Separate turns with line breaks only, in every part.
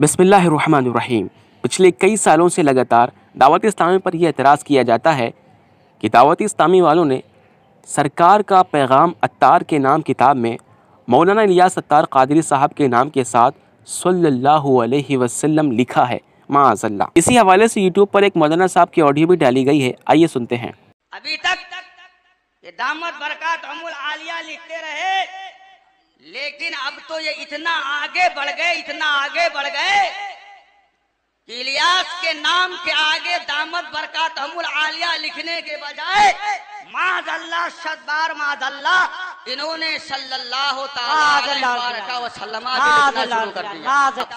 बसमिल्लाम पिछले कई सालों से लगातार दावत इस्लामी पर यह एतराज़ किया जाता है कि दावत इस्लामी वालों ने सरकार का पैगाम अत्तार के नाम किताब में मौलाना इलियास अत्तार कादरी साहब के नाम के साथ सल्लल्लाहु वसल्लम लिखा है माजल्ला इसी हवाले से यूट्यूब पर एक मौलाना साहब की ऑडियो भी डाली गई है आइए सुनते हैं
अभी तक ये दामत बरकत आलिया लिखते रहे लेकिन अब तो ये इतना आगे बढ़ गए इतना आगे बढ़ गए कि इलियास के नाम के आगे दामद बरका अमुल आलिया लिखने के बजाय माजल्ला शतबार माजल्ला इन्होंने सल्लल्लाहु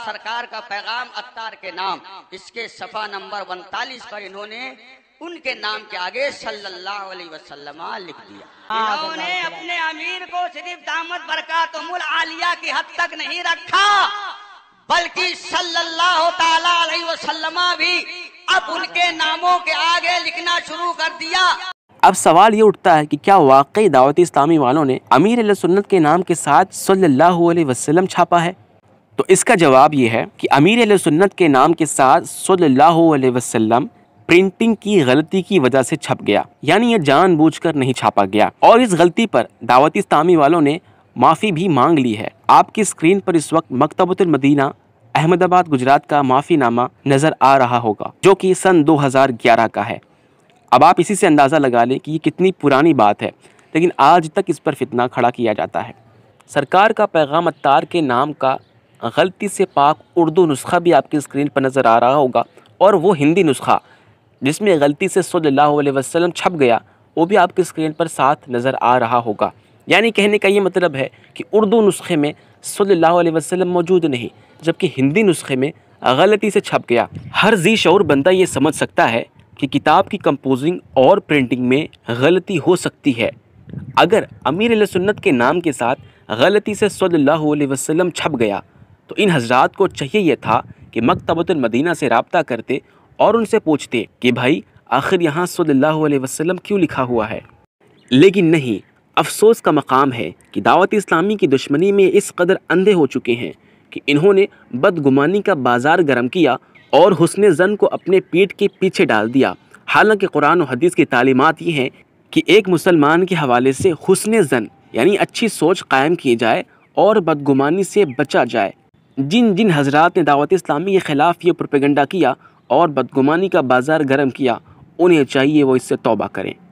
सरकार का पैगाम अत्तार के नाम इसके सफा नंबर उनतालीस पर इन्होंने उनके नाम के आगे सल्लल्लाहु अलैहि वसल्लम लिख दिया उन्होंने हाँ, तो अपने अमीर को सिर्फ दामद बरका तो मुल आलिया की हद तक नहीं रखा बल्कि सल्लल्लाहु ताला अलैहि वसल्लम भी अब उनके नामों के आगे लिखना शुरू कर दिया
अब सवाल ये उठता है कि क्या वाकई दावत इस्लामी वालों ने अमीर सुन्नत के नाम के साथ सल्लल्लाहु अलैहि वसल्लम छापा है तो इसका जवाब ये है कि अमीर सुन्नत के नाम के साथ सल्लल्लाहु अलैहि वसल्लम प्रिंटिंग की गलती की वजह से छप गया यानी यह जानबूझकर नहीं छापा गया और इस गलती पर दावती इस्लामी वालों ने माफ़ी भी मांग ली है आपकी स्क्रीन पर इस वक्त मकतबतुल मदीना अहमदाबाद गुजरात का माफ़ीनामा नज़र आ रहा होगा जो कि सन 2011 का है अब आप इसी से अंदाज़ा लगा लें कि ये कितनी पुरानी बात है लेकिन आज तक इस पर फितना खड़ा किया जाता है सरकार का पैगाम अतार के नाम का गलती से पाक उर्दू नुस्खा भी आपकी स्क्रीन पर नज़र आ रहा होगा और वो हिंदी नुस्खा जिसमें गलती से सल्लल्लाहु अलैहि वसल्लम छप गया वो भी आपकी स्क्रीन पर साथ नज़र आ रहा होगा यानी कहने का ये मतलब है कि उर्दू नुस्खे में सल्लल्लाहु अलैहि वसल्लम मौजूद नहीं जबकि हिंदी नुस्खे में गलती से छप गया हर जी शौर बंदा ये समझ सकता है कि किताब की कंपोजिंग और प्रिंटिंग में गलती हो सकती है अगर अमीर सुन्नत के नाम के साथ गलती से सल्लल्लाहु अलैहि वसल्लम छप गया तो इन हजरात को चाहिए यह था कि मकतबतुलमदीना से रबता करते और उनसे पूछते कि भाई आखिर यहाँ सल्लल्लाहु अलैहि वसल्लम क्यों लिखा हुआ है लेकिन नहीं अफसोस का मकाम है कि दावत इस्लामी की दुश्मनी में इस कदर अंधे हो चुके हैं कि इन्होंने बदगुमानी का बाज़ार गर्म किया और हुसन जन को अपने पेट के पीछे डाल दिया हालांकि कुरान और हदीस की तालीमत ये हैं कि एक मुसलमान के हवाले से हुसन जन यानी अच्छी सोच कायम की जाए और बदगुमानी से बचा जाए जिन जिन हजरात ने दावत इस्लामी के ख़िलाफ़ ये प्रोपेगेंडा किया और बदगुमानी का बाज़ार गर्म किया उन्हें चाहिए वो इससे तौबा करें